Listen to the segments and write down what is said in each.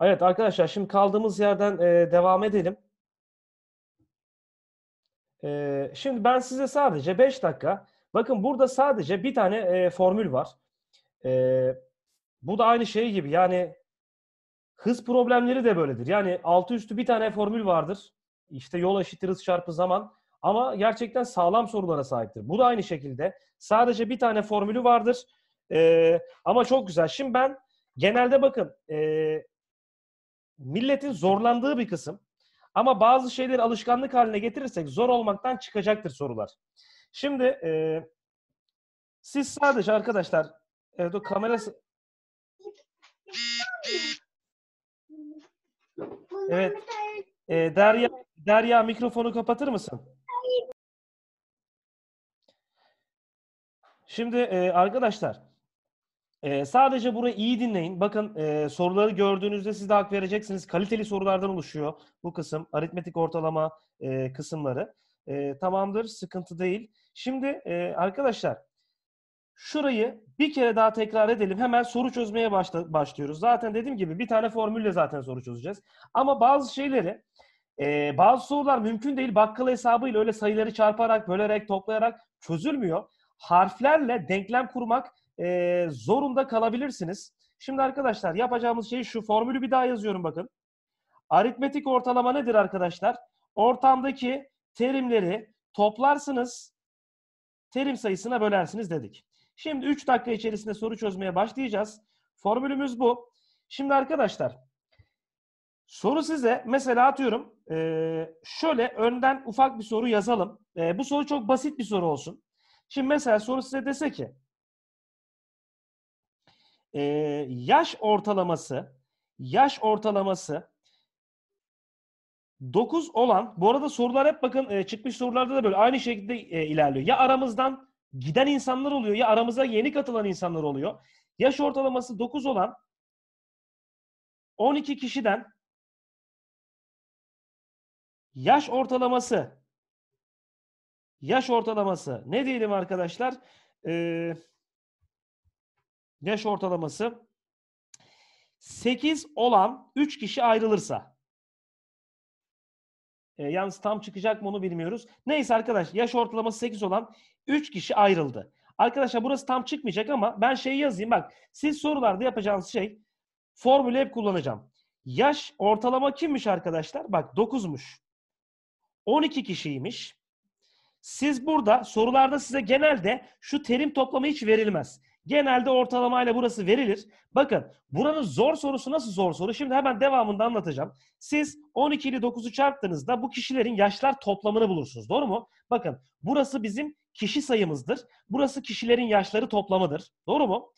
Evet arkadaşlar şimdi kaldığımız yerden e, devam edelim. E, şimdi ben size sadece 5 dakika, bakın burada sadece bir tane e, formül var. E, bu da aynı şey gibi yani hız problemleri de böyledir. Yani altı üstü bir tane formül vardır. İşte yol eşittir hız çarpı zaman. Ama gerçekten sağlam sorulara sahiptir. Bu da aynı şekilde. Sadece bir tane formülü vardır. E, ama çok güzel. Şimdi ben genelde bakın e, milletin zorlandığı bir kısım. Ama bazı şeyleri alışkanlık haline getirirsek zor olmaktan çıkacaktır sorular. Şimdi e, siz sadece arkadaşlar evet o kamerası Evet. E, Derya Derya mikrofonu kapatır mısın? Şimdi e, arkadaşlar e, sadece burayı iyi dinleyin. Bakın e, soruları gördüğünüzde siz de hak vereceksiniz. Kaliteli sorulardan oluşuyor bu kısım. Aritmetik ortalama e, kısımları. E, tamamdır, sıkıntı değil. Şimdi e, arkadaşlar şurayı bir kere daha tekrar edelim. Hemen soru çözmeye başla, başlıyoruz. Zaten dediğim gibi bir tane formülle zaten soru çözeceğiz. Ama bazı şeyleri e, bazı sorular mümkün değil. Bakkal hesabıyla öyle sayıları çarparak, bölerek, toplayarak çözülmüyor. Harflerle denklem kurmak e, zorunda kalabilirsiniz. Şimdi arkadaşlar yapacağımız şey şu formülü bir daha yazıyorum bakın. Aritmetik ortalama nedir arkadaşlar? Ortamdaki terimleri toplarsınız, terim sayısına bölersiniz dedik. Şimdi 3 dakika içerisinde soru çözmeye başlayacağız. Formülümüz bu. Şimdi arkadaşlar soru size mesela atıyorum şöyle önden ufak bir soru yazalım. Bu soru çok basit bir soru olsun. Şimdi mesela soru size dese ki e, yaş ortalaması yaş ortalaması 9 olan bu arada sorular hep bakın e, çıkmış sorularda da böyle aynı şekilde e, ilerliyor. Ya aramızdan giden insanlar oluyor ya aramıza yeni katılan insanlar oluyor. Yaş ortalaması 9 olan 12 kişiden yaş ortalaması yaş ortalaması ne diyelim arkadaşlar? Eee Yaş ortalaması 8 olan 3 kişi ayrılırsa. E, yalnız tam çıkacak mı onu bilmiyoruz. Neyse arkadaş yaş ortalaması 8 olan 3 kişi ayrıldı. Arkadaşlar burası tam çıkmayacak ama ben şeyi yazayım. Bak siz sorularda yapacağınız şey formülü hep kullanacağım. Yaş ortalama kimmiş arkadaşlar? Bak 9'muş. 12 kişiymiş. Siz burada sorularda size genelde şu terim toplamı hiç verilmez. Genelde ortalamayla burası verilir. Bakın buranın zor sorusu nasıl zor soru? Şimdi hemen devamında anlatacağım. Siz 12 ile 9'u çarptığınızda bu kişilerin yaşlar toplamını bulursunuz. Doğru mu? Bakın burası bizim kişi sayımızdır. Burası kişilerin yaşları toplamıdır. Doğru mu?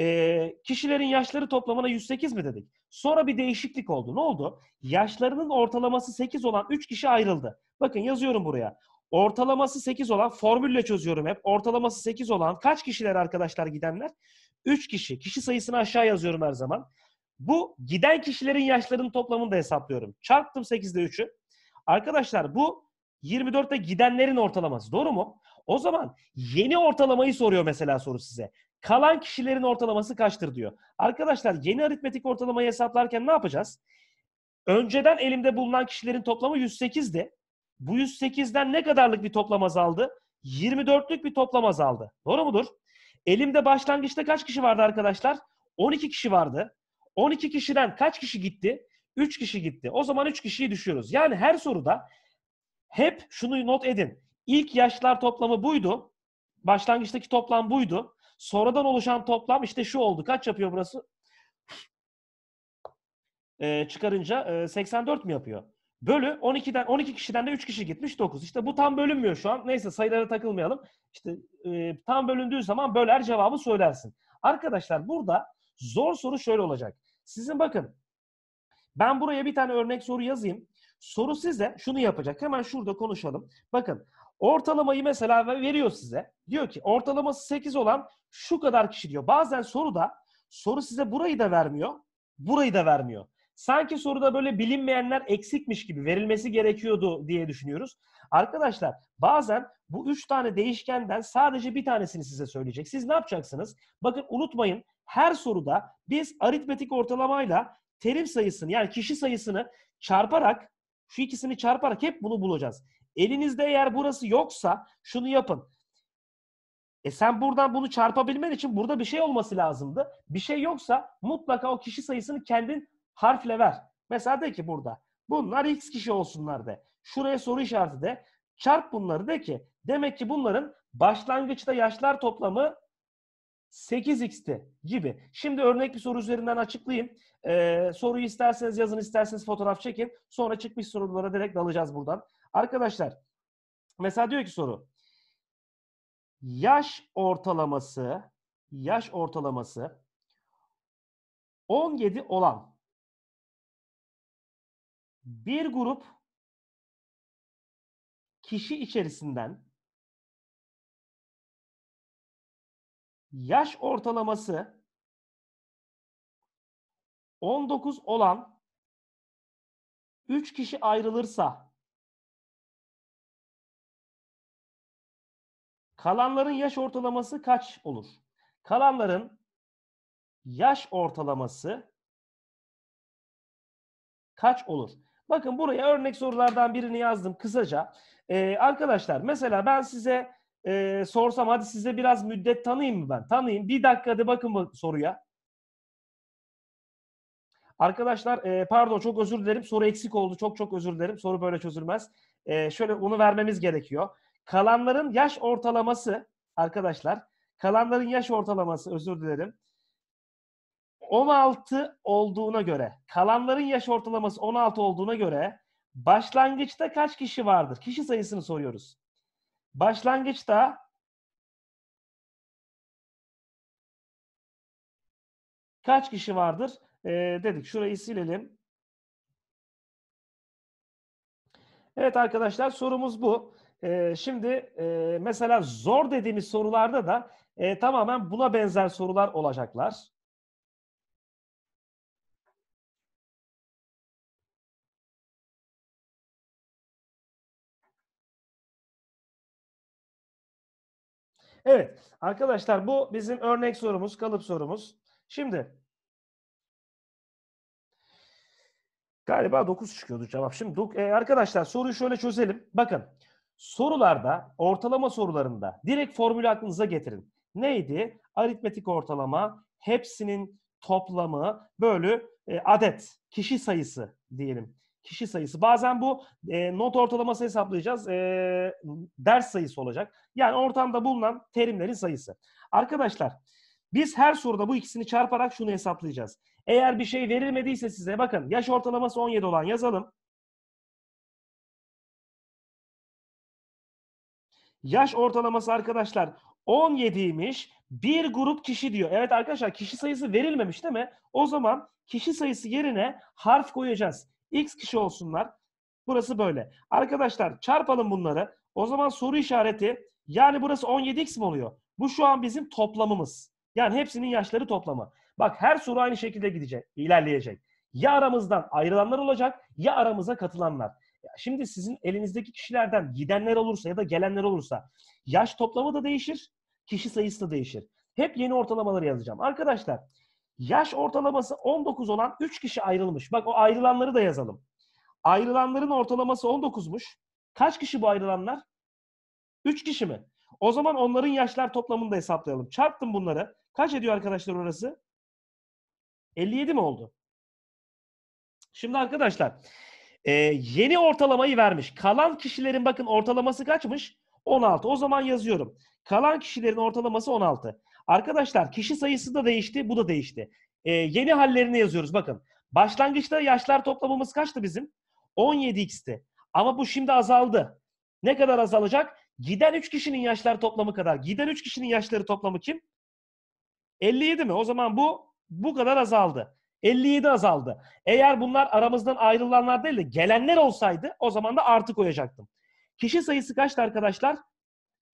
Ee, kişilerin yaşları toplamına 108 mi dedik? Sonra bir değişiklik oldu. Ne oldu? Yaşlarının ortalaması 8 olan 3 kişi ayrıldı. Bakın yazıyorum buraya. Ortalaması 8 olan formülle çözüyorum hep. Ortalaması 8 olan kaç kişiler arkadaşlar gidenler? 3 kişi. Kişi sayısını aşağı yazıyorum her zaman. Bu giden kişilerin yaşlarının toplamını da hesaplıyorum. Çarptım 8'de 3'ü. Arkadaşlar bu 24'te gidenlerin ortalaması. Doğru mu? O zaman yeni ortalamayı soruyor mesela soru size. Kalan kişilerin ortalaması kaçtır diyor. Arkadaşlar yeni aritmetik ortalamayı hesaplarken ne yapacağız? Önceden elimde bulunan kişilerin toplamı 108'di. Bu 108'den ne kadarlık bir toplam azaldı? 24'lük bir toplam azaldı. Doğru mudur? Elimde başlangıçta kaç kişi vardı arkadaşlar? 12 kişi vardı. 12 kişiden kaç kişi gitti? 3 kişi gitti. O zaman 3 kişiyi düşüyoruz. Yani her soruda hep şunu not edin. İlk yaşlar toplamı buydu. Başlangıçtaki toplam buydu. Sonradan oluşan toplam işte şu oldu. Kaç yapıyor burası? Ee, çıkarınca e, 84 mi yapıyor? Bölü 12'den 12 kişiden de 3 kişi gitmiş 9. İşte bu tam bölünmüyor şu an. Neyse sayılara takılmayalım. İşte e, tam bölündüğü zaman böler cevabı söylersin. Arkadaşlar burada zor soru şöyle olacak. Sizin bakın ben buraya bir tane örnek soru yazayım. Soru size şunu yapacak. Hemen şurada konuşalım. Bakın ortalamayı mesela veriyor size. Diyor ki ortalaması 8 olan şu kadar kişi diyor. Bazen soruda soru size burayı da vermiyor. Burayı da vermiyor sanki soruda böyle bilinmeyenler eksikmiş gibi verilmesi gerekiyordu diye düşünüyoruz. Arkadaşlar bazen bu üç tane değişkenden sadece bir tanesini size söyleyecek. Siz ne yapacaksınız? Bakın unutmayın her soruda biz aritmetik ortalamayla terim sayısını yani kişi sayısını çarparak şu ikisini çarparak hep bunu bulacağız. Elinizde eğer burası yoksa şunu yapın. E sen buradan bunu çarpabilmen için burada bir şey olması lazımdı. Bir şey yoksa mutlaka o kişi sayısını kendin harfle ver. Mesela de ki burada bunlar x kişi olsunlar de. Şuraya soru işareti de. Çarp bunları de ki demek ki bunların başlangıçta yaşlar toplamı 8x'ti gibi. Şimdi örnek bir soru üzerinden açıklayayım. Ee, soruyu isterseniz yazın, isterseniz fotoğraf çekin. Sonra çıkmış sorulara direkt dalacağız buradan. Arkadaşlar, mesela diyor ki soru. Yaş ortalaması, yaş ortalaması 17 olan bir grup kişi içerisinden yaş ortalaması 19 olan 3 kişi ayrılırsa kalanların yaş ortalaması kaç olur? Kalanların yaş ortalaması kaç olur? Bakın buraya örnek sorulardan birini yazdım kısaca. Ee, arkadaşlar mesela ben size e, sorsam hadi size biraz müddet tanıyayım mı ben? Tanıyayım. Bir dakikada bakın bu soruya. Arkadaşlar e, pardon çok özür dilerim. Soru eksik oldu. Çok çok özür dilerim. Soru böyle çözülmez. E, şöyle onu vermemiz gerekiyor. Kalanların yaş ortalaması arkadaşlar kalanların yaş ortalaması özür dilerim. 16 olduğuna göre, kalanların yaş ortalaması 16 olduğuna göre başlangıçta kaç kişi vardır? Kişi sayısını soruyoruz. Başlangıçta kaç kişi vardır? Ee, dedik. Şurayı silelim. Evet arkadaşlar sorumuz bu. Ee, şimdi e, mesela zor dediğimiz sorularda da e, tamamen buna benzer sorular olacaklar. Evet arkadaşlar bu bizim örnek sorumuz, kalıp sorumuz. Şimdi galiba 9 çıkıyordu cevap. Şimdi e, arkadaşlar soruyu şöyle çözelim. Bakın sorularda, ortalama sorularında direkt formülü aklınıza getirin. Neydi? Aritmetik ortalama, hepsinin toplamı bölü e, adet, kişi sayısı diyelim kişi sayısı. Bazen bu e, not ortalaması hesaplayacağız. E, ders sayısı olacak. Yani ortamda bulunan terimlerin sayısı. Arkadaşlar biz her soruda bu ikisini çarparak şunu hesaplayacağız. Eğer bir şey verilmediyse size bakın yaş ortalaması 17 olan yazalım. Yaş ortalaması arkadaşlar 17'ymiş. Bir grup kişi diyor. Evet arkadaşlar kişi sayısı verilmemiş değil mi? O zaman kişi sayısı yerine harf koyacağız. X kişi olsunlar. Burası böyle. Arkadaşlar çarpalım bunları. O zaman soru işareti yani burası 17x mi oluyor? Bu şu an bizim toplamımız. Yani hepsinin yaşları toplamı. Bak her soru aynı şekilde gidecek, ilerleyecek. Ya aramızdan ayrılanlar olacak ya aramıza katılanlar. Şimdi sizin elinizdeki kişilerden gidenler olursa ya da gelenler olursa yaş toplamı da değişir, kişi sayısı da değişir. Hep yeni ortalamaları yazacağım. Arkadaşlar Yaş ortalaması 19 olan 3 kişi ayrılmış. Bak o ayrılanları da yazalım. Ayrılanların ortalaması 19'muş. Kaç kişi bu ayrılanlar? 3 kişi mi? O zaman onların yaşlar toplamını da hesaplayalım. Çarptım bunları. Kaç ediyor arkadaşlar orası? 57 mi oldu? Şimdi arkadaşlar e, yeni ortalamayı vermiş. Kalan kişilerin bakın ortalaması kaçmış? 16. O zaman yazıyorum. Kalan kişilerin ortalaması 16. Arkadaşlar kişi sayısı da değişti, bu da değişti. E, yeni hallerini yazıyoruz bakın. Başlangıçta yaşlar toplamımız kaçtı bizim? 17x'ti. Ama bu şimdi azaldı. Ne kadar azalacak? Giden 3 kişinin yaşlar toplamı kadar. Giden 3 kişinin yaşları toplamı kim? 57 mi? O zaman bu bu kadar azaldı. 57 azaldı. Eğer bunlar aramızdan ayrılanlar değil de gelenler olsaydı o zaman da artı koyacaktım. Kişi sayısı kaçtı arkadaşlar?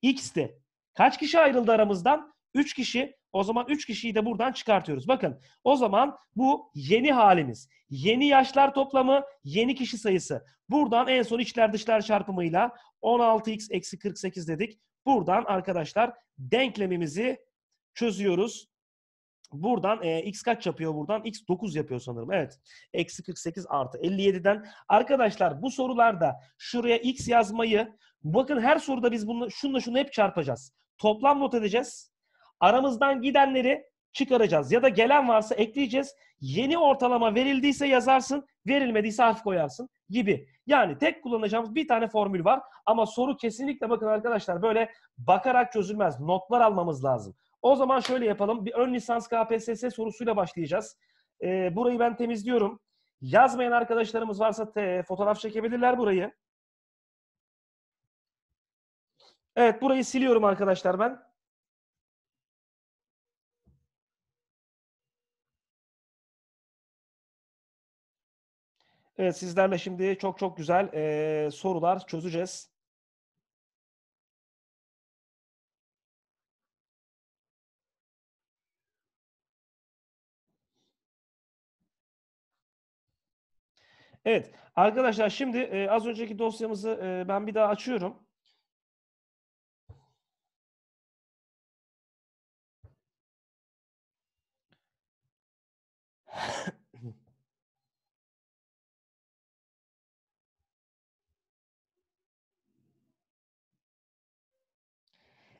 X'ti. Kaç kişi ayrıldı aramızdan? 3 kişi o zaman 3 kişiyi de buradan çıkartıyoruz. Bakın o zaman bu yeni halimiz. Yeni yaşlar toplamı, yeni kişi sayısı. Buradan en son içler dışlar çarpımıyla 16x eksi 48 dedik. Buradan arkadaşlar denklemimizi çözüyoruz. Buradan e, x kaç yapıyor buradan? x 9 yapıyor sanırım. Evet. Eksi 48 artı 57'den. Arkadaşlar bu sorularda şuraya x yazmayı bakın her soruda biz bunu şunla şunu hep çarpacağız. Toplam not edeceğiz. Aramızdan gidenleri çıkaracağız. Ya da gelen varsa ekleyeceğiz. Yeni ortalama verildiyse yazarsın, verilmediyse harf koyarsın gibi. Yani tek kullanacağımız bir tane formül var ama soru kesinlikle bakın arkadaşlar böyle bakarak çözülmez. Notlar almamız lazım. O zaman şöyle yapalım. Bir ön lisans KPSS sorusuyla başlayacağız. Ee, burayı ben temizliyorum. Yazmayan arkadaşlarımız varsa te, fotoğraf çekebilirler burayı. Evet burayı siliyorum arkadaşlar ben. Evet sizlerle şimdi çok çok güzel e, sorular çözeceğiz. Evet arkadaşlar şimdi e, az önceki dosyamızı e, ben bir daha açıyorum.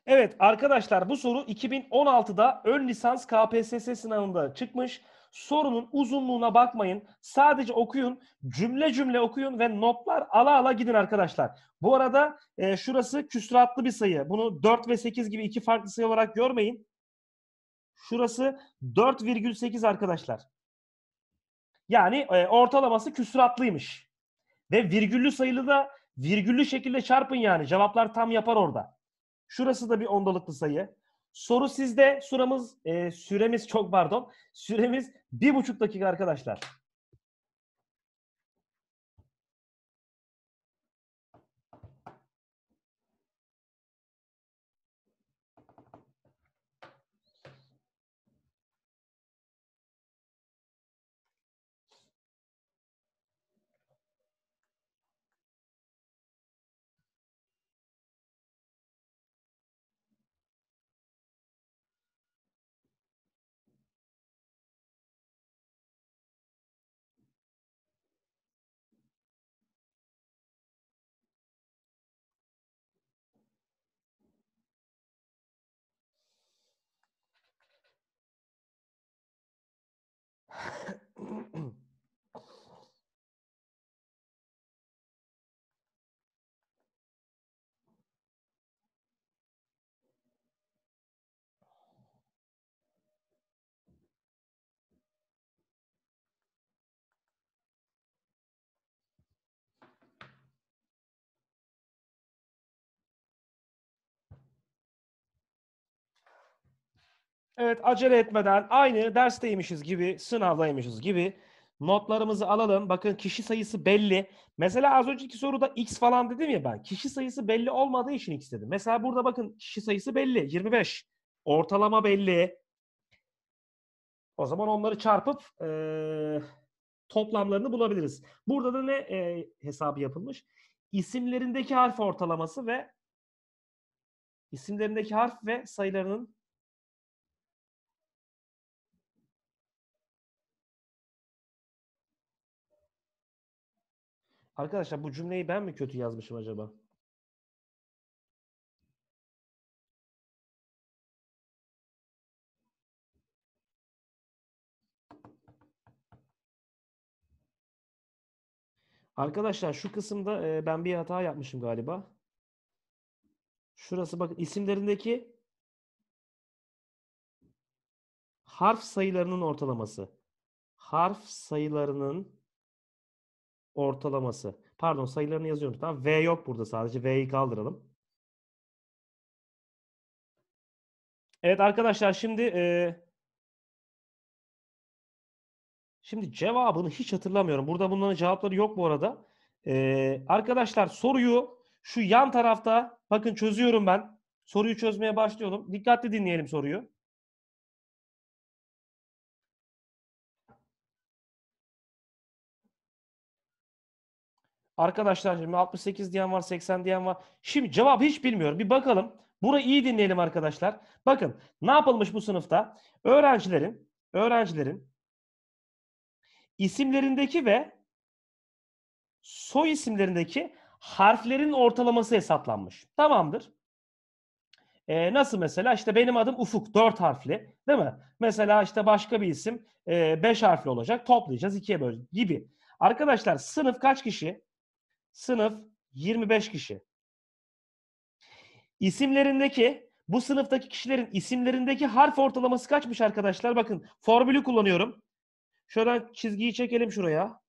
Evet arkadaşlar bu soru 2016'da ön lisans KPSS sınavında çıkmış. Sorunun uzunluğuna bakmayın. Sadece okuyun. Cümle cümle okuyun ve notlar ala ala gidin arkadaşlar. Bu arada e, şurası küsuratlı bir sayı. Bunu 4 ve 8 gibi iki farklı sayı olarak görmeyin. Şurası 4,8 arkadaşlar. Yani e, ortalaması küsuratlıymış. Ve virgüllü sayılı da virgüllü şekilde çarpın yani. Cevaplar tam yapar orada. Şurası da bir ondalıklı sayı. Soru sizde. Suramız, e, süremiz çok pardon. Süremiz bir buçuk dakika arkadaşlar. Evet acele etmeden aynı dersteymişiz gibi, sınavdaymışız gibi notlarımızı alalım. Bakın kişi sayısı belli. Mesela az önceki soruda x falan dedim ya ben. Kişi sayısı belli olmadığı için x dedim. Mesela burada bakın kişi sayısı belli. 25. Ortalama belli. O zaman onları çarpıp e, toplamlarını bulabiliriz. Burada da ne e, hesabı yapılmış? İsimlerindeki harf ortalaması ve isimlerindeki harf ve sayılarının Arkadaşlar bu cümleyi ben mi kötü yazmışım acaba? Arkadaşlar şu kısımda e, ben bir hata yapmışım galiba. Şurası bakın isimlerindeki harf sayılarının ortalaması. Harf sayılarının ortalaması. Pardon sayılarını yazıyorum. Tamam. V yok burada sadece. V'yi kaldıralım. Evet arkadaşlar şimdi e, şimdi cevabını hiç hatırlamıyorum. Burada bunların cevapları yok bu arada. E, arkadaşlar soruyu şu yan tarafta bakın çözüyorum ben. Soruyu çözmeye başlıyorum. Dikkatli dinleyelim soruyu. Arkadaşlar şimdi 68 diyen var, 80 diyen var. Şimdi cevap hiç bilmiyorum. Bir bakalım. Burayı iyi dinleyelim arkadaşlar. Bakın ne yapılmış bu sınıfta? Öğrencilerin öğrencilerin isimlerindeki ve soy isimlerindeki harflerin ortalaması hesaplanmış. Tamamdır. Ee, nasıl mesela? İşte benim adım Ufuk. Dört harfli. Değil mi? Mesela işte başka bir isim e, beş harfli olacak. Toplayacağız. ikiye böl gibi. Arkadaşlar sınıf kaç kişi? Sınıf 25 kişi. İsimlerindeki bu sınıftaki kişilerin isimlerindeki harf ortalaması kaçmış arkadaşlar? Bakın formülü kullanıyorum. Şuradan çizgiyi çekelim şuraya.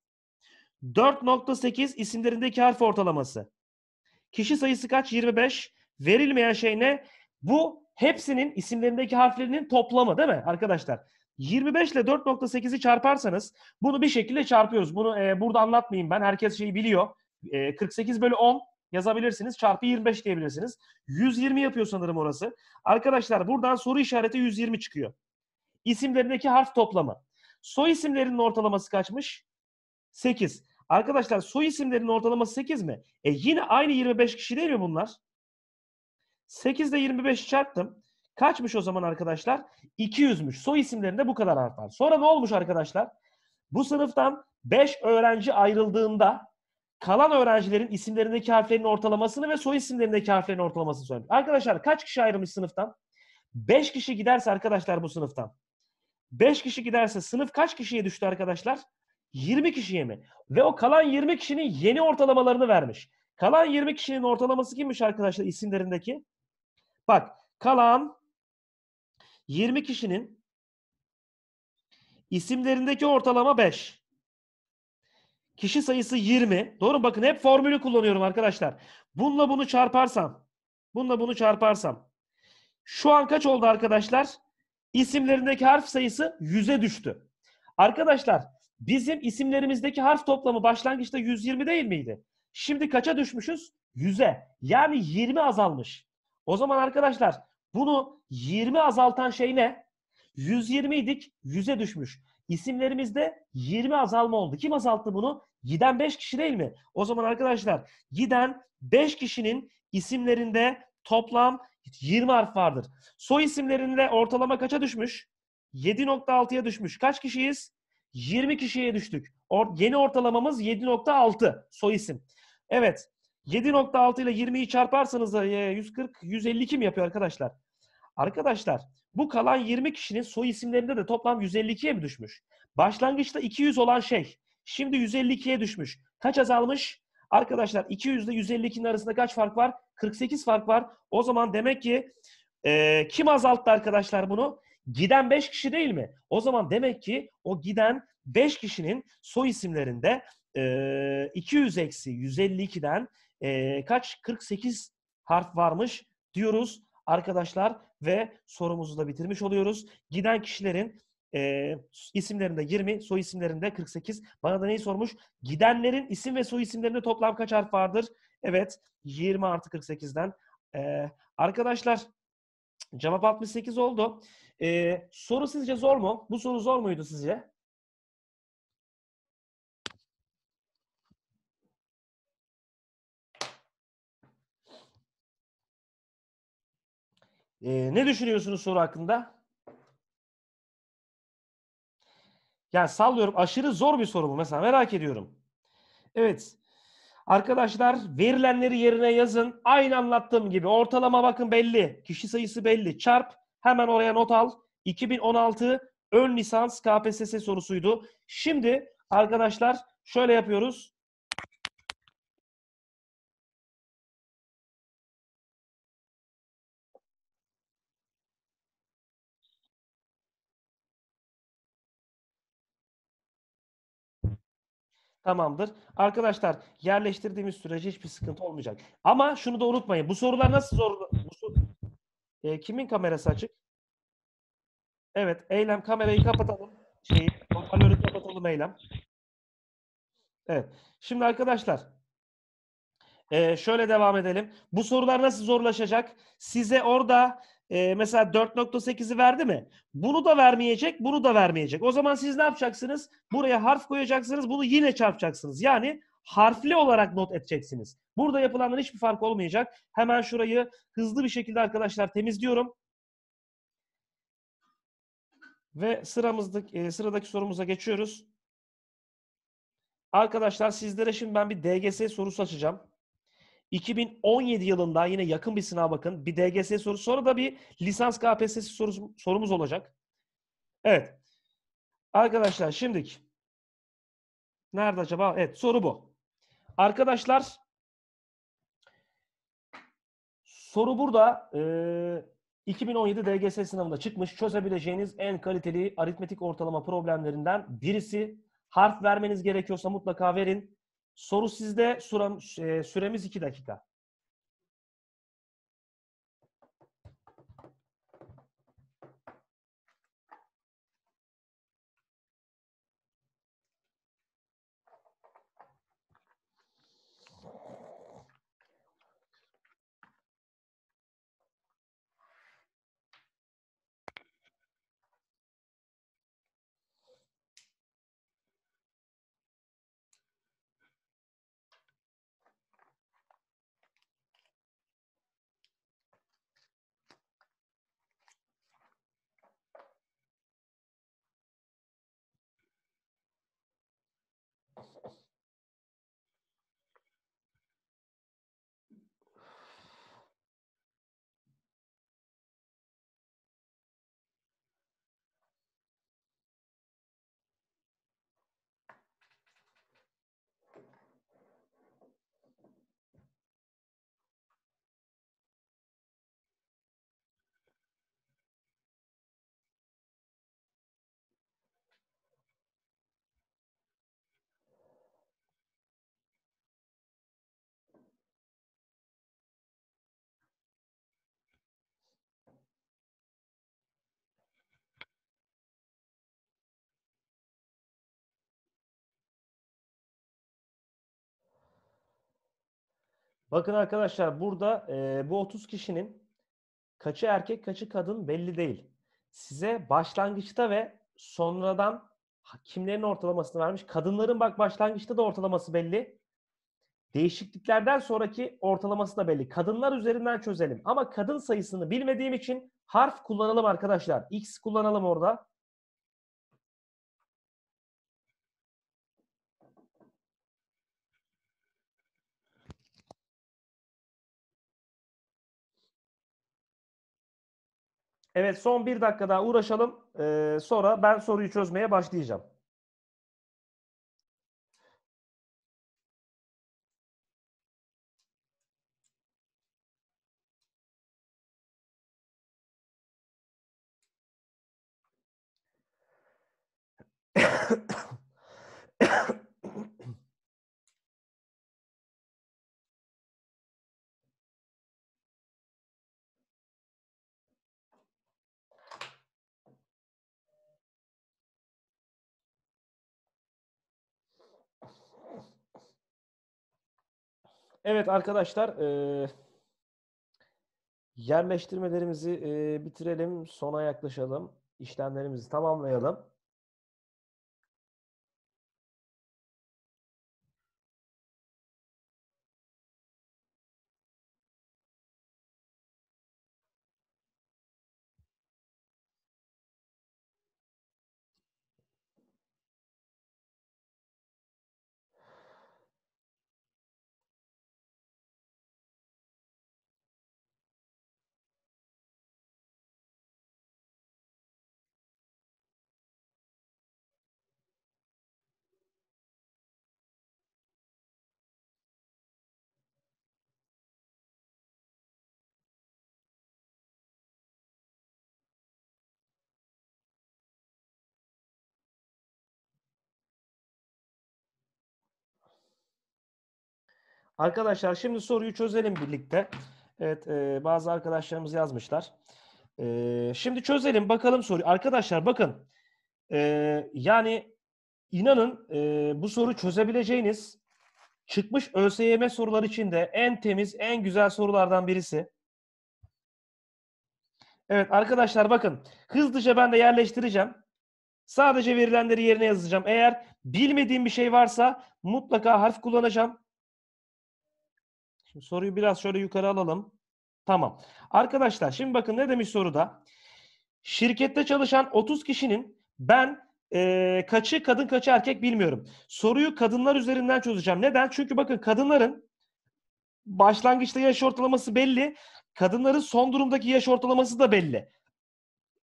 4.8 isimlerindeki harf ortalaması. Kişi sayısı kaç? 25. Verilmeyen şey ne? Bu hepsinin isimlerindeki harflerinin toplamı değil mi arkadaşlar? 25 ile 4.8'i çarparsanız bunu bir şekilde çarpıyoruz. Bunu e, burada anlatmayayım ben. Herkes şeyi biliyor. E, ee, 48 bölü 10 yazabilirsiniz. Çarpı 25 diyebilirsiniz. 120 yapıyor sanırım orası. Arkadaşlar buradan soru işareti 120 çıkıyor. İsimlerindeki harf toplamı. Soy isimlerinin ortalaması kaçmış? 8. Arkadaşlar soy isimlerinin ortalaması 8 mi? E yine aynı 25 kişi değil mi bunlar? 8 ile 25 çarptım. Kaçmış o zaman arkadaşlar? 200'müş. Soy isimlerinde bu kadar harf var Sonra ne olmuş arkadaşlar? Bu sınıftan 5 öğrenci ayrıldığında kalan öğrencilerin isimlerindeki harflerin ortalamasını ve soy isimlerindeki harflerin ortalamasını söylemiş. Arkadaşlar kaç kişi ayrılmış sınıftan? 5 kişi giderse arkadaşlar bu sınıftan. 5 kişi giderse sınıf kaç kişiye düştü arkadaşlar? 20 kişiye mi? Ve o kalan 20 kişinin yeni ortalamalarını vermiş. Kalan 20 kişinin ortalaması kimmiş arkadaşlar isimlerindeki? Bak kalan 20 kişinin isimlerindeki ortalama 5. Kişi sayısı 20. Doğru mu? Bakın hep formülü kullanıyorum arkadaşlar. Bununla bunu çarparsam. Bununla bunu çarparsam. Şu an kaç oldu arkadaşlar? İsimlerindeki harf sayısı 100'e düştü. Arkadaşlar bizim isimlerimizdeki harf toplamı başlangıçta 120 değil miydi? Şimdi kaça düşmüşüz? 100'e. Yani 20 azalmış. O zaman arkadaşlar bunu 20 azaltan şey ne? 120 idik 100'e düşmüş. İsimlerimizde 20 azalma oldu. Kim azalttı bunu? Giden 5 kişi değil mi? O zaman arkadaşlar giden 5 kişinin isimlerinde toplam 20 harf vardır. Soy isimlerinde ortalama kaça düşmüş? 7.6'ya düşmüş. Kaç kişiyiz? 20 kişiye düştük. Or yeni ortalamamız 7.6 soy isim. Evet. 7.6 ile 20'yi çarparsanız da 140 152 mi yapıyor arkadaşlar? Arkadaşlar bu kalan 20 kişinin soy isimlerinde de toplam 152'ye mi düşmüş? Başlangıçta 200 olan şey şimdi 152'ye düşmüş. Kaç azalmış? Arkadaşlar 200 ile 152'nin arasında kaç fark var? 48 fark var. O zaman demek ki e, kim azalttı arkadaşlar bunu? Giden 5 kişi değil mi? O zaman demek ki o giden 5 kişinin soy isimlerinde e, 200 eksi 152'den e, kaç 48 harf varmış diyoruz arkadaşlar ve sorumuzu da bitirmiş oluyoruz. Giden kişilerin e, isimlerinde 20, soy isimlerinde 48. Bana da neyi sormuş? Gidenlerin isim ve soy isimlerinde toplam kaç harf vardır? Evet 20 artı 48'den. E, arkadaşlar cevap 68 oldu. E, soru sizce zor mu? Bu soru zor muydu sizce? Ee, ne düşünüyorsunuz soru hakkında? Yani sallıyorum aşırı zor bir soru bu mesela merak ediyorum. Evet. Arkadaşlar verilenleri yerine yazın. Aynı anlattığım gibi ortalama bakın belli. Kişi sayısı belli. Çarp hemen oraya not al. 2016 ön lisans KPSS sorusuydu. Şimdi arkadaşlar şöyle yapıyoruz. Tamamdır. Arkadaşlar yerleştirdiğimiz sürece hiçbir sıkıntı olmayacak. Ama şunu da unutmayın. Bu sorular nasıl zor? Bu sor... e, kimin kamerası açık? Evet. Eylem kamerayı kapatalım. Şeyi, hoparlörü kapatalım Eylem. Evet. Şimdi arkadaşlar e, şöyle devam edelim. Bu sorular nasıl zorlaşacak? Size orada e, mesela 4.8'i verdi mi? Bunu da vermeyecek, bunu da vermeyecek. O zaman siz ne yapacaksınız? Buraya harf koyacaksınız, bunu yine çarpacaksınız. Yani harfli olarak not edeceksiniz. Burada yapılandan hiçbir fark olmayacak. Hemen şurayı hızlı bir şekilde arkadaşlar temizliyorum. Ve sıramızdaki, e, sıradaki sorumuza geçiyoruz. Arkadaşlar sizlere şimdi ben bir DGS sorusu açacağım. 2017 yılında yine yakın bir sınav bakın. Bir DGS sorusu sonra da bir lisans KPSS sorusu, sorumuz olacak. Evet. Arkadaşlar şimdiki. Nerede acaba? Evet soru bu. Arkadaşlar soru burada e, 2017 DGS sınavında çıkmış. Çözebileceğiniz en kaliteli aritmetik ortalama problemlerinden birisi. Harf vermeniz gerekiyorsa mutlaka verin. Soru sizde. Suram, e, süremiz 2 dakika. Bakın arkadaşlar burada e, bu 30 kişinin kaçı erkek kaçı kadın belli değil. Size başlangıçta ve sonradan kimlerin ortalamasını vermiş. Kadınların bak başlangıçta da ortalaması belli. Değişikliklerden sonraki ortalaması da belli. Kadınlar üzerinden çözelim. Ama kadın sayısını bilmediğim için harf kullanalım arkadaşlar. X kullanalım orada. Evet son bir dakika daha uğraşalım. Ee, sonra ben soruyu çözmeye başlayacağım. Evet arkadaşlar e, yerleştirmelerimizi e, bitirelim. Sona yaklaşalım. İşlemlerimizi tamamlayalım. Arkadaşlar şimdi soruyu çözelim birlikte. Evet e, bazı arkadaşlarımız yazmışlar. E, şimdi çözelim bakalım soruyu. Arkadaşlar bakın e, yani inanın e, bu soru çözebileceğiniz çıkmış ÖSYM soruları içinde en temiz en güzel sorulardan birisi. Evet arkadaşlar bakın hızlıca ben de yerleştireceğim. Sadece verilenleri yerine yazacağım. Eğer bilmediğim bir şey varsa mutlaka harf kullanacağım. Şimdi soruyu biraz şöyle yukarı alalım. Tamam. Arkadaşlar şimdi bakın ne demiş soruda. Şirkette çalışan 30 kişinin ben e, kaçı kadın kaçı erkek bilmiyorum. Soruyu kadınlar üzerinden çözeceğim. Neden? Çünkü bakın kadınların başlangıçta yaş ortalaması belli. Kadınların son durumdaki yaş ortalaması da belli.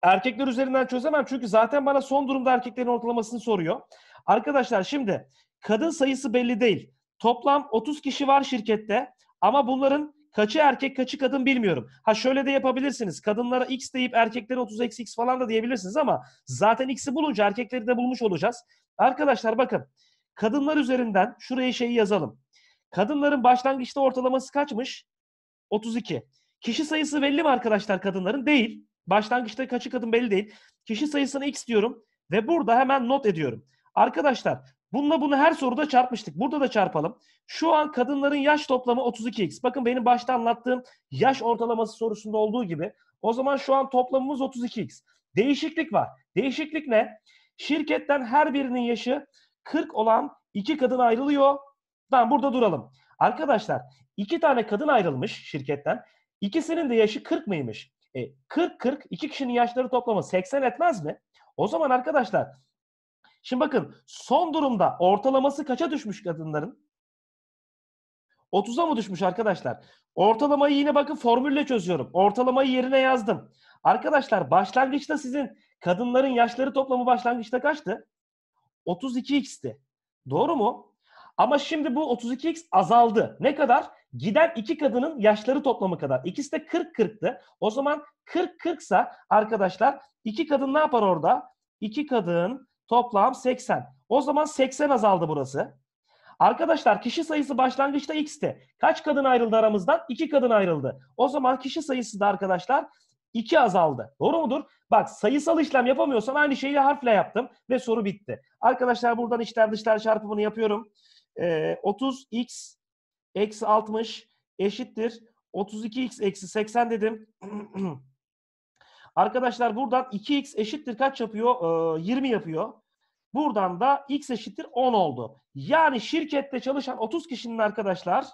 Erkekler üzerinden çözemem çünkü zaten bana son durumda erkeklerin ortalamasını soruyor. Arkadaşlar şimdi kadın sayısı belli değil. Toplam 30 kişi var şirkette. Ama bunların kaçı erkek kaçı kadın bilmiyorum. Ha şöyle de yapabilirsiniz. Kadınlara x deyip erkeklere 30 eksi x falan da diyebilirsiniz ama zaten x'i bulunca erkekleri de bulmuş olacağız. Arkadaşlar bakın kadınlar üzerinden şuraya şeyi yazalım. Kadınların başlangıçta ortalaması kaçmış? 32. Kişi sayısı belli mi arkadaşlar kadınların? Değil. Başlangıçta kaçı kadın belli değil. Kişi sayısını x diyorum ve burada hemen not ediyorum. Arkadaşlar Bununla bunu her soruda çarpmıştık. Burada da çarpalım. Şu an kadınların yaş toplamı 32x. Bakın benim başta anlattığım yaş ortalaması sorusunda olduğu gibi. O zaman şu an toplamımız 32x. Değişiklik var. Değişiklik ne? Şirketten her birinin yaşı 40 olan iki kadın ayrılıyor. Tamam burada duralım. Arkadaşlar iki tane kadın ayrılmış şirketten. İkisinin de yaşı 40 mıymış? E, 40-40 iki kişinin yaşları toplamı 80 etmez mi? O zaman arkadaşlar Şimdi bakın son durumda ortalaması kaça düşmüş kadınların? 30'a mı düşmüş arkadaşlar? Ortalamayı yine bakın formülle çözüyorum. Ortalamayı yerine yazdım. Arkadaşlar başlangıçta sizin kadınların yaşları toplamı başlangıçta kaçtı? 32x'ti. Doğru mu? Ama şimdi bu 32x azaldı. Ne kadar? Giden iki kadının yaşları toplamı kadar. İkisi de 40-40'tı. O zaman 40-40 arkadaşlar iki kadın ne yapar orada? İki kadın Toplam 80. O zaman 80 azaldı burası. Arkadaşlar kişi sayısı başlangıçta x'ti. Kaç kadın ayrıldı aramızdan? 2 kadın ayrıldı. O zaman kişi sayısı da arkadaşlar 2 azaldı. Doğru mudur? Bak sayısal işlem yapamıyorsan aynı şeyi harfle yaptım ve soru bitti. Arkadaşlar buradan içler dışlar çarpımını yapıyorum. Ee, 30x eksi 60 eşittir. 32x eksi 80 dedim. Arkadaşlar buradan 2x eşittir kaç yapıyor? Ee, 20 yapıyor. Buradan da x eşittir 10 oldu. Yani şirkette çalışan 30 kişinin arkadaşlar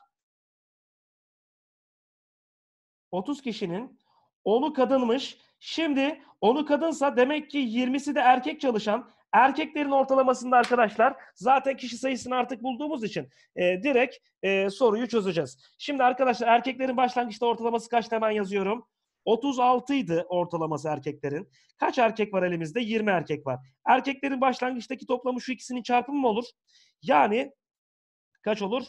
30 kişinin 10'u kadınmış. Şimdi 10'u kadınsa demek ki 20'si de erkek çalışan. Erkeklerin ortalamasında arkadaşlar zaten kişi sayısını artık bulduğumuz için e, direkt e, soruyu çözeceğiz. Şimdi arkadaşlar erkeklerin başlangıçta ortalaması kaç? hemen yazıyorum. 36 idi ortalaması erkeklerin. Kaç erkek var elimizde? 20 erkek var. Erkeklerin başlangıçtaki toplamı şu ikisinin çarpımı mı olur? Yani kaç olur?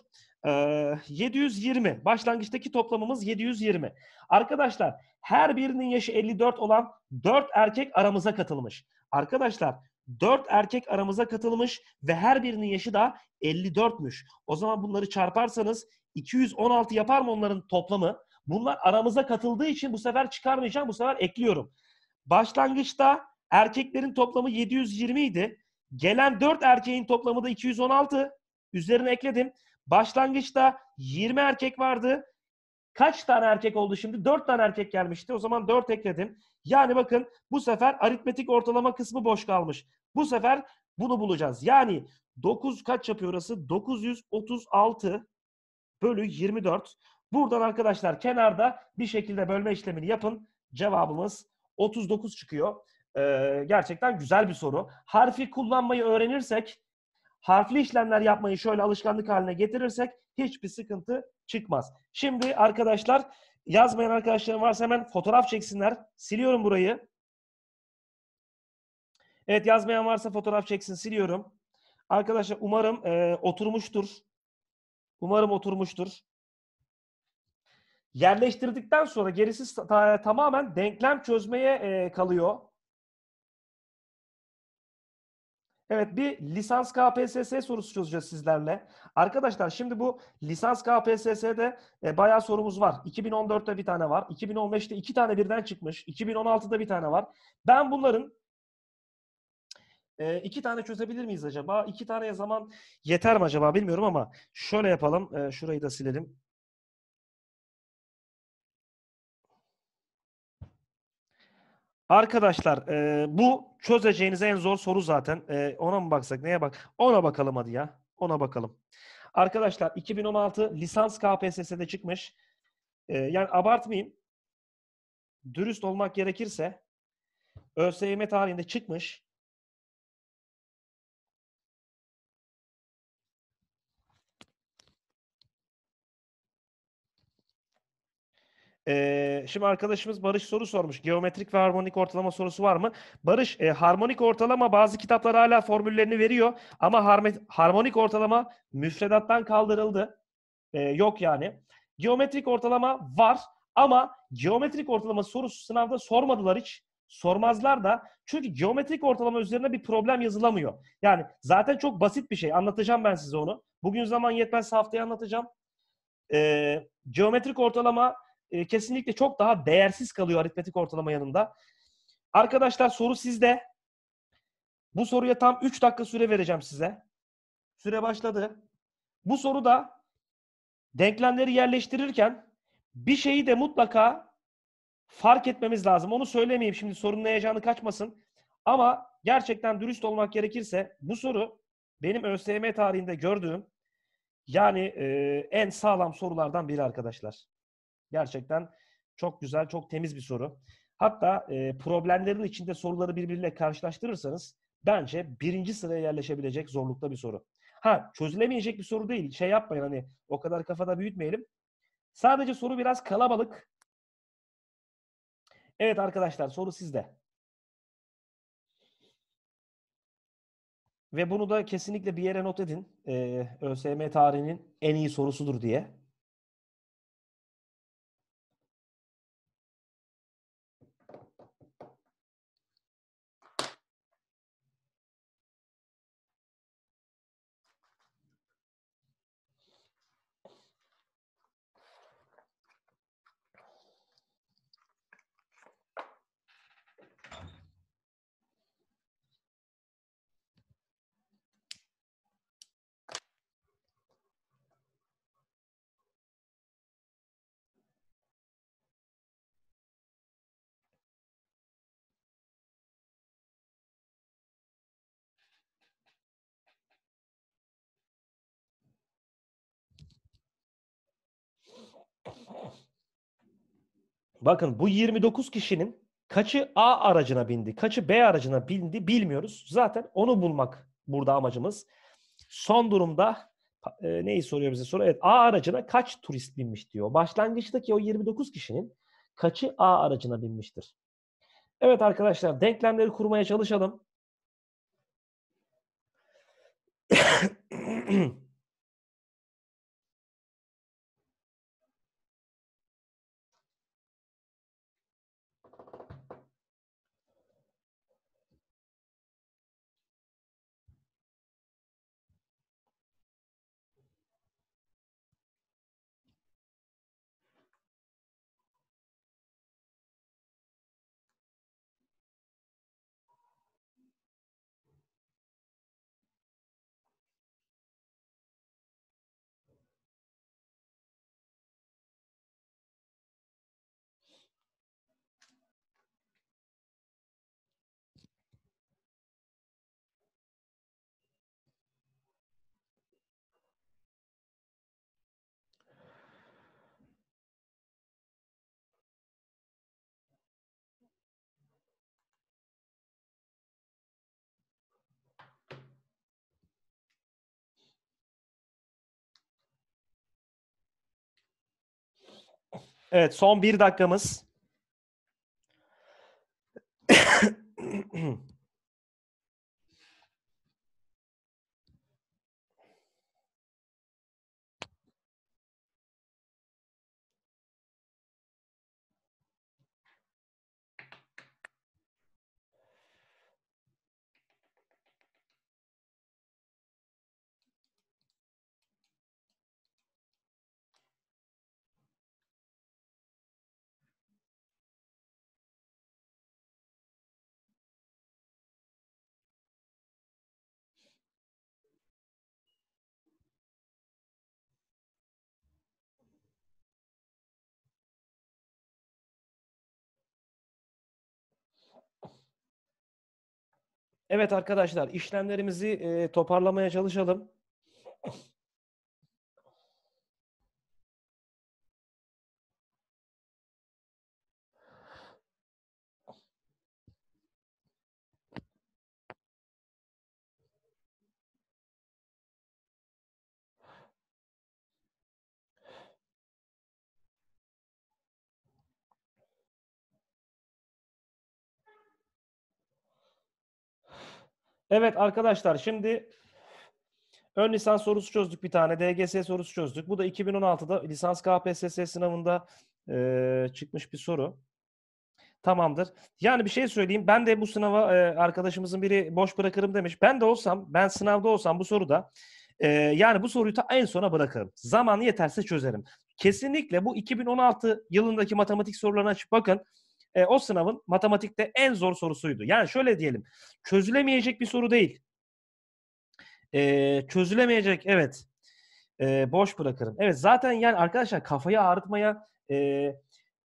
Ee, 720. Başlangıçtaki toplamımız 720. Arkadaşlar her birinin yaşı 54 olan 4 erkek aramıza katılmış. Arkadaşlar 4 erkek aramıza katılmış ve her birinin yaşı da 54'müş. O zaman bunları çarparsanız 216 yapar mı onların toplamı? Bunlar aramıza katıldığı için bu sefer çıkarmayacağım, bu sefer ekliyorum. Başlangıçta erkeklerin toplamı 720 idi. Gelen 4 erkeğin toplamı da 216. Üzerine ekledim. Başlangıçta 20 erkek vardı. Kaç tane erkek oldu şimdi? 4 tane erkek gelmişti. O zaman 4 ekledim. Yani bakın bu sefer aritmetik ortalama kısmı boş kalmış. Bu sefer bunu bulacağız. Yani 9 kaç yapıyor orası? 936 bölü 24. Buradan arkadaşlar kenarda bir şekilde bölme işlemini yapın. Cevabımız 39 çıkıyor. Ee, gerçekten güzel bir soru. Harfi kullanmayı öğrenirsek, harfli işlemler yapmayı şöyle alışkanlık haline getirirsek hiçbir sıkıntı çıkmaz. Şimdi arkadaşlar yazmayan arkadaşlarım varsa hemen fotoğraf çeksinler. Siliyorum burayı. Evet yazmayan varsa fotoğraf çeksin siliyorum. Arkadaşlar umarım e, oturmuştur. Umarım oturmuştur yerleştirdikten sonra gerisi tamamen denklem çözmeye e, kalıyor. Evet bir lisans KPSS sorusu çözeceğiz sizlerle. Arkadaşlar şimdi bu lisans KPSS'de e, bayağı sorumuz var. 2014'te bir tane var. 2015'te iki tane birden çıkmış. 2016'da bir tane var. Ben bunların e, iki tane çözebilir miyiz acaba? İki tane zaman yeter mi acaba bilmiyorum ama şöyle yapalım. E, şurayı da silelim. Arkadaşlar e, bu çözeceğiniz en zor soru zaten. E, ona mı baksak? Neye bak? Ona bakalım hadi ya. Ona bakalım. Arkadaşlar 2016 lisans KPSS'de çıkmış. E, yani abartmayayım. Dürüst olmak gerekirse ÖSYM tarihinde çıkmış. Ee, şimdi arkadaşımız Barış soru sormuş. Geometrik ve harmonik ortalama sorusu var mı? Barış, e, harmonik ortalama bazı kitaplar hala formüllerini veriyor ama harmonik ortalama müfredattan kaldırıldı. E, yok yani. Geometrik ortalama var ama geometrik ortalama sorusu sınavda sormadılar hiç. Sormazlar da çünkü geometrik ortalama üzerine bir problem yazılamıyor. Yani zaten çok basit bir şey. Anlatacağım ben size onu. Bugün zaman yetmez haftaya anlatacağım. Ee, geometrik ortalama e, kesinlikle çok daha değersiz kalıyor aritmetik ortalama yanında. Arkadaşlar soru sizde. Bu soruya tam 3 dakika süre vereceğim size. Süre başladı. Bu soruda denklemleri yerleştirirken bir şeyi de mutlaka fark etmemiz lazım. Onu söylemeyeyim şimdi sorunun heyecanı kaçmasın. Ama gerçekten dürüst olmak gerekirse bu soru benim ÖSYM tarihinde gördüğüm yani e, en sağlam sorulardan biri arkadaşlar. Gerçekten çok güzel, çok temiz bir soru. Hatta e, problemlerin içinde soruları birbiriyle karşılaştırırsanız bence birinci sıraya yerleşebilecek zorlukta bir soru. Ha çözülemeyecek bir soru değil. Şey yapmayın hani o kadar kafada büyütmeyelim. Sadece soru biraz kalabalık. Evet arkadaşlar soru sizde. Ve bunu da kesinlikle bir yere not edin. Ee, ÖSYM tarihinin en iyi sorusudur diye. Bakın bu 29 kişinin kaçı A aracına bindi, kaçı B aracına bindi bilmiyoruz. Zaten onu bulmak burada amacımız. Son durumda e, neyi soruyor bize soru? Evet A aracına kaç turist binmiş diyor. Başlangıçtaki o 29 kişinin kaçı A aracına binmiştir? Evet arkadaşlar denklemleri kurmaya çalışalım. Evet son bir dakikamız. Evet arkadaşlar işlemlerimizi e, toparlamaya çalışalım. Evet arkadaşlar şimdi ön lisans sorusu çözdük bir tane. DGS sorusu çözdük. Bu da 2016'da lisans KPSS sınavında e, çıkmış bir soru. Tamamdır. Yani bir şey söyleyeyim. Ben de bu sınava e, arkadaşımızın biri boş bırakırım demiş. Ben de olsam, ben sınavda olsam bu soruda e, yani bu soruyu ta en sona bırakırım. Zaman yeterse çözerim. Kesinlikle bu 2016 yılındaki matematik sorularına açıp bakın e, o sınavın matematikte en zor sorusuydu. Yani şöyle diyelim çözülemeyecek bir soru değil. E, çözülemeyecek evet e, boş bırakırım. Evet zaten yani arkadaşlar kafayı ağrıtmaya e,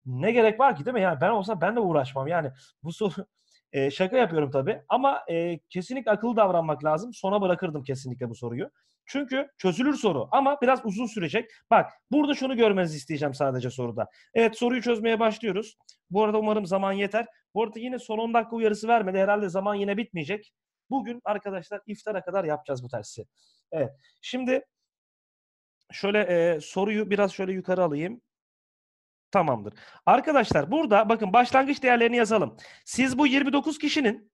ne gerek var ki değil mi? Yani ben olsa ben de uğraşmam. Yani bu soru e, şaka yapıyorum tabii ama e, kesinlikle akıllı davranmak lazım. Sona bırakırdım kesinlikle bu soruyu. Çünkü çözülür soru ama biraz uzun sürecek. Bak burada şunu görmenizi isteyeceğim sadece soruda. Evet soruyu çözmeye başlıyoruz. Bu arada umarım zaman yeter. Bu arada yine son 10 dakika uyarısı vermedi. Herhalde zaman yine bitmeyecek. Bugün arkadaşlar iftara kadar yapacağız bu tersi. Evet şimdi şöyle e, soruyu biraz şöyle yukarı alayım. Tamamdır. Arkadaşlar burada bakın başlangıç değerlerini yazalım. Siz bu 29 kişinin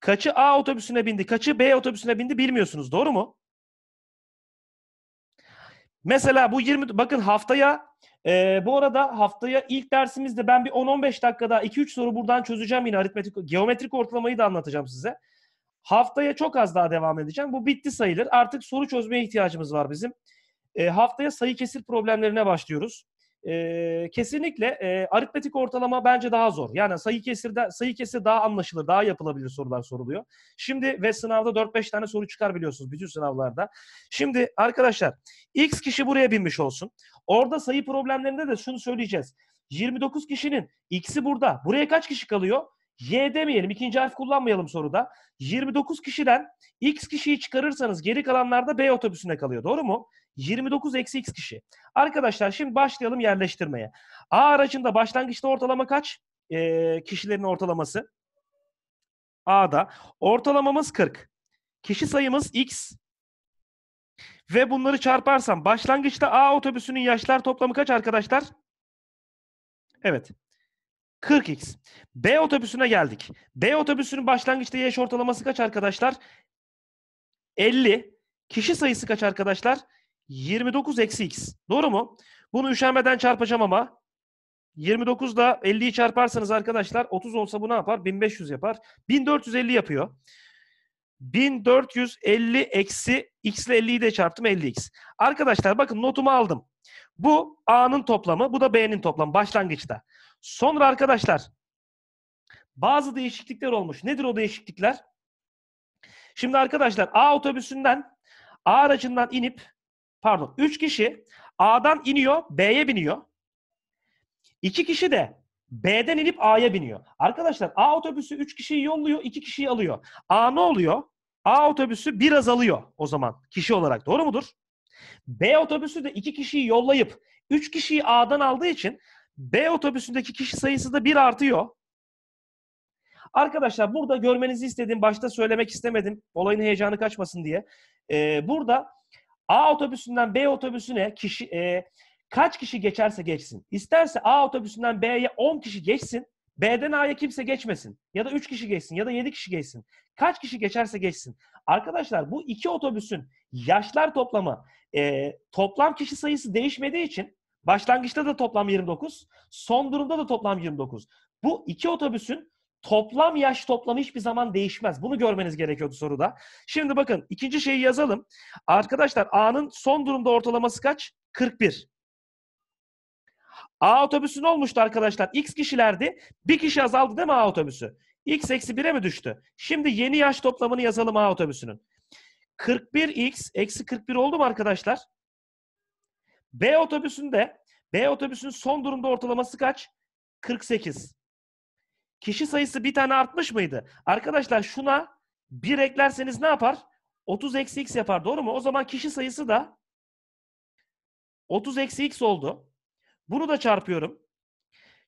kaçı A otobüsüne bindi, kaçı B otobüsüne bindi bilmiyorsunuz. Doğru mu? Mesela bu 20 bakın haftaya e, bu arada haftaya ilk dersimizde ben bir 10-15 dakikada 2-3 soru buradan çözeceğim yine aritmetik geometrik ortalamayı da anlatacağım size. Haftaya çok az daha devam edeceğim. Bu bitti sayılır. Artık soru çözmeye ihtiyacımız var bizim. E, haftaya sayı kesir problemlerine başlıyoruz e, kesinlikle e, aritmetik ortalama bence daha zor. Yani sayı kesirde sayı kesir daha anlaşılır, daha yapılabilir sorular soruluyor. Şimdi ve sınavda 4-5 tane soru çıkar biliyorsunuz bütün sınavlarda. Şimdi arkadaşlar X kişi buraya binmiş olsun. Orada sayı problemlerinde de şunu söyleyeceğiz. 29 kişinin X'i burada. Buraya kaç kişi kalıyor? Y demeyelim. ikinci harf kullanmayalım soruda. 29 kişiden X kişiyi çıkarırsanız geri kalanlar da B otobüsüne kalıyor. Doğru mu? 29 eksi x kişi. Arkadaşlar şimdi başlayalım yerleştirmeye. A aracında başlangıçta ortalama kaç? E, kişilerin ortalaması. A'da. Ortalamamız 40. Kişi sayımız x. Ve bunları çarparsam başlangıçta A otobüsünün yaşlar toplamı kaç arkadaşlar? Evet. 40x. B otobüsüne geldik. B otobüsünün başlangıçta yaş ortalaması kaç arkadaşlar? 50. Kişi sayısı kaç arkadaşlar? 50. 29 eksi x. Doğru mu? Bunu üşenmeden çarpacağım ama. 29 da 50'yi çarparsanız arkadaşlar 30 olsa bu ne yapar? 1500 yapar. 1450 yapıyor. 1450 eksi x ile 50'yi de çarptım 50x. Arkadaşlar bakın notumu aldım. Bu a'nın toplamı, bu da b'nin toplamı başlangıçta. Sonra arkadaşlar bazı değişiklikler olmuş. Nedir o değişiklikler? Şimdi arkadaşlar A otobüsünden A aracından inip pardon 3 kişi A'dan iniyor B'ye biniyor. 2 kişi de B'den inip A'ya biniyor. Arkadaşlar A otobüsü 3 kişiyi yolluyor 2 kişiyi alıyor. A ne oluyor? A otobüsü biraz alıyor o zaman kişi olarak doğru mudur? B otobüsü de 2 kişiyi yollayıp 3 kişiyi A'dan aldığı için B otobüsündeki kişi sayısı da 1 artıyor. Arkadaşlar burada görmenizi istediğim, Başta söylemek istemedim. Olayın heyecanı kaçmasın diye. Ee, burada A otobüsünden B otobüsüne kişi e, kaç kişi geçerse geçsin. İsterse A otobüsünden B'ye 10 kişi geçsin. B'den A'ya kimse geçmesin. Ya da 3 kişi geçsin ya da 7 kişi geçsin. Kaç kişi geçerse geçsin. Arkadaşlar bu iki otobüsün yaşlar toplamı e, toplam kişi sayısı değişmediği için başlangıçta da toplam 29, son durumda da toplam 29. Bu iki otobüsün Toplam yaş toplamı hiçbir zaman değişmez. Bunu görmeniz gerekiyordu soruda. Şimdi bakın ikinci şeyi yazalım. Arkadaşlar A'nın son durumda ortalaması kaç? 41. A otobüsü ne olmuştu arkadaşlar? X kişilerdi. Bir kişi azaldı değil mi A otobüsü? X eksi 1'e mi düştü? Şimdi yeni yaş toplamını yazalım A otobüsünün. 41X eksi 41 oldu mu arkadaşlar? B otobüsünde B otobüsünün son durumda ortalaması kaç? 48. Kişi sayısı bir tane artmış mıydı? Arkadaşlar şuna bir eklerseniz ne yapar? 30 eksi x yapar doğru mu? O zaman kişi sayısı da 30 eksi x oldu. Bunu da çarpıyorum.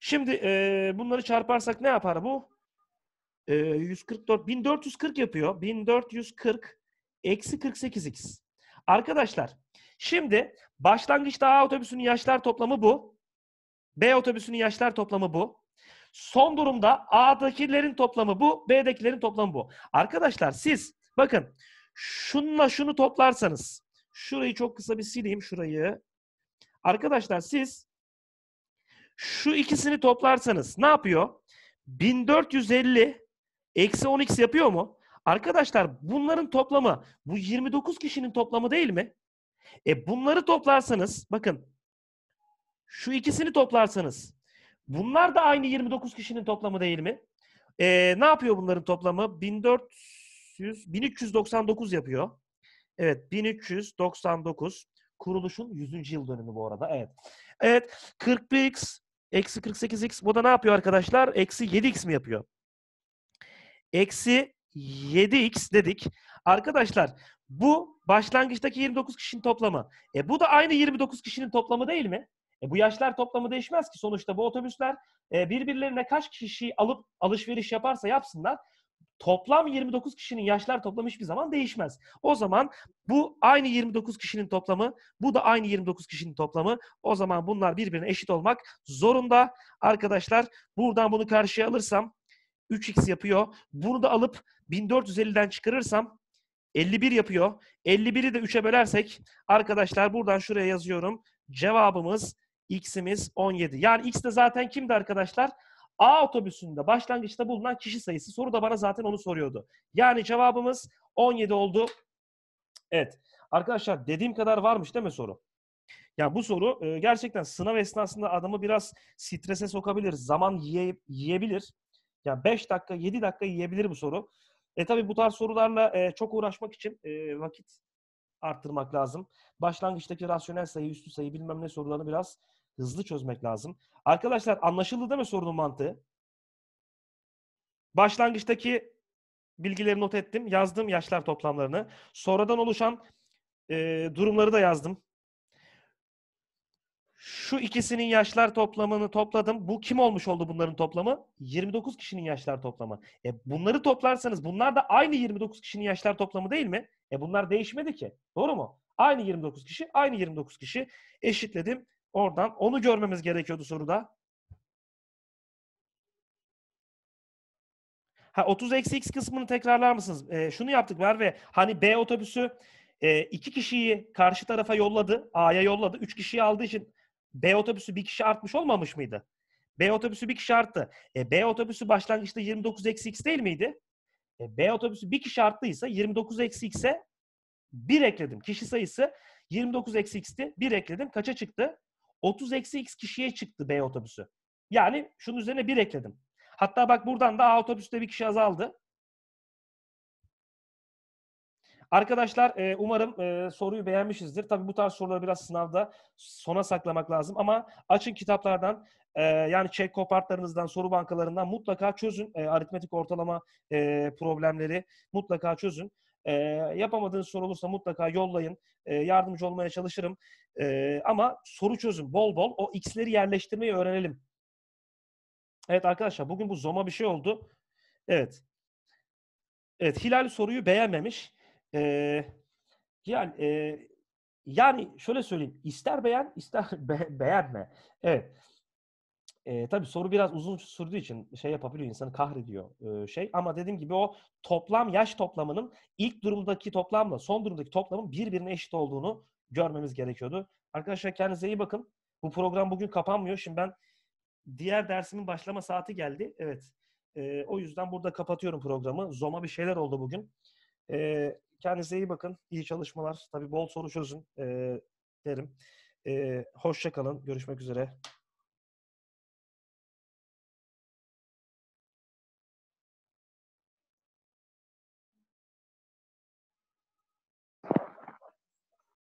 Şimdi e, bunları çarparsak ne yapar bu? E, 144, 1440 yapıyor. 1440 eksi 48x. Arkadaşlar şimdi başlangıçta A otobüsünün yaşlar toplamı bu. B otobüsünün yaşlar toplamı bu. Son durumda A'dakilerin toplamı bu, B'dekilerin toplamı bu. Arkadaşlar siz bakın şunla şunu toplarsanız şurayı çok kısa bir sileyim şurayı. Arkadaşlar siz şu ikisini toplarsanız ne yapıyor? 1450 eksi 10x yapıyor mu? Arkadaşlar bunların toplamı bu 29 kişinin toplamı değil mi? E bunları toplarsanız bakın şu ikisini toplarsanız Bunlar da aynı 29 kişinin toplamı değil mi? Ee, ne yapıyor bunların toplamı? 1400, 1399 yapıyor. Evet 1399 kuruluşun 100. yıl dönümü bu arada. Evet. Evet 41x eksi 48x bu da ne yapıyor arkadaşlar? Eksi 7x mi yapıyor? Eksi 7x dedik. Arkadaşlar bu başlangıçtaki 29 kişinin toplamı. E bu da aynı 29 kişinin toplamı değil mi? E, bu yaşlar toplamı değişmez ki. Sonuçta bu otobüsler e, birbirlerine kaç kişi alıp alışveriş yaparsa yapsınlar toplam 29 kişinin yaşlar toplamı hiçbir zaman değişmez. O zaman bu aynı 29 kişinin toplamı, bu da aynı 29 kişinin toplamı. O zaman bunlar birbirine eşit olmak zorunda. Arkadaşlar buradan bunu karşıya alırsam 3x yapıyor. Bunu da alıp 1450'den çıkarırsam 51 yapıyor. 51'i de 3'e bölersek arkadaşlar buradan şuraya yazıyorum. Cevabımız x'imiz 17. Yani x de zaten kimdi arkadaşlar? A otobüsünde başlangıçta bulunan kişi sayısı. Soru da bana zaten onu soruyordu. Yani cevabımız 17 oldu. Evet. Arkadaşlar dediğim kadar varmış değil mi soru? Ya bu soru e, gerçekten sınav esnasında adamı biraz strese sokabilir. Zaman yiye, yiyebilir. Ya 5 dakika, 7 dakika yiyebilir bu soru. E tabi bu tarz sorularla e, çok uğraşmak için e, vakit arttırmak lazım. Başlangıçtaki rasyonel sayı, üstü sayı bilmem ne sorularını biraz hızlı çözmek lazım. Arkadaşlar anlaşıldı değil mi sorunun mantığı? Başlangıçtaki bilgileri not ettim. Yazdım yaşlar toplamlarını. Sonradan oluşan e, durumları da yazdım. Şu ikisinin yaşlar toplamını topladım. Bu kim olmuş oldu bunların toplamı? 29 kişinin yaşlar toplamı. E bunları toplarsanız bunlar da aynı 29 kişinin yaşlar toplamı değil mi? E bunlar değişmedi ki. Doğru mu? Aynı 29 kişi, aynı 29 kişi eşitledim. Oradan onu görmemiz gerekiyordu soruda. Ha 30 eksi x kısmını tekrarlar mısınız? E, şunu yaptık var ve hani B otobüsü e, iki kişiyi karşı tarafa yolladı. A'ya yolladı. Üç kişiyi aldığı için B otobüsü bir kişi artmış olmamış mıydı? B otobüsü bir kişi arttı. E, B otobüsü başlangıçta 29 eksi x değil miydi? E, B otobüsü bir kişi arttıysa 29 eksi x'e bir ekledim. Kişi sayısı 29 eksi x'ti. bir ekledim. Kaça çıktı? 30 eksi x kişiye çıktı B otobüsü. Yani şunun üzerine bir ekledim. Hatta bak buradan da A otobüste bir kişi azaldı. Arkadaşlar e, umarım e, soruyu beğenmişizdir. Tabii bu tarz soruları biraz sınavda sona saklamak lazım ama açın kitaplardan e, yani çek kopartlarınızdan, soru bankalarından mutlaka çözün aritmetik ortalama problemleri mutlaka çözün. yapamadığınız soru olursa mutlaka yollayın. yardımcı olmaya çalışırım. ama soru çözün bol bol. O x'leri yerleştirmeyi öğrenelim. Evet arkadaşlar bugün bu zoma bir şey oldu. Evet. Evet Hilal soruyu beğenmemiş. E, yani e, yani şöyle söyleyeyim. İster beğen, ister be, beğenme. Evet. E, tabii soru biraz uzun sürdüğü için şey yapabiliyor, insanı kahrediyor e, şey. Ama dediğim gibi o toplam yaş toplamının ilk durumdaki toplamla son durumdaki toplamın birbirine eşit olduğunu görmemiz gerekiyordu. Arkadaşlar kendinize iyi bakın. Bu program bugün kapanmıyor. Şimdi ben diğer dersimin başlama saati geldi. Evet. E, o yüzden burada kapatıyorum programı. Zoma bir şeyler oldu bugün. E, Kendinize iyi bakın. İyi çalışmalar. Tabii bol soru çözün e, derim. E, hoşça kalın. Görüşmek üzere.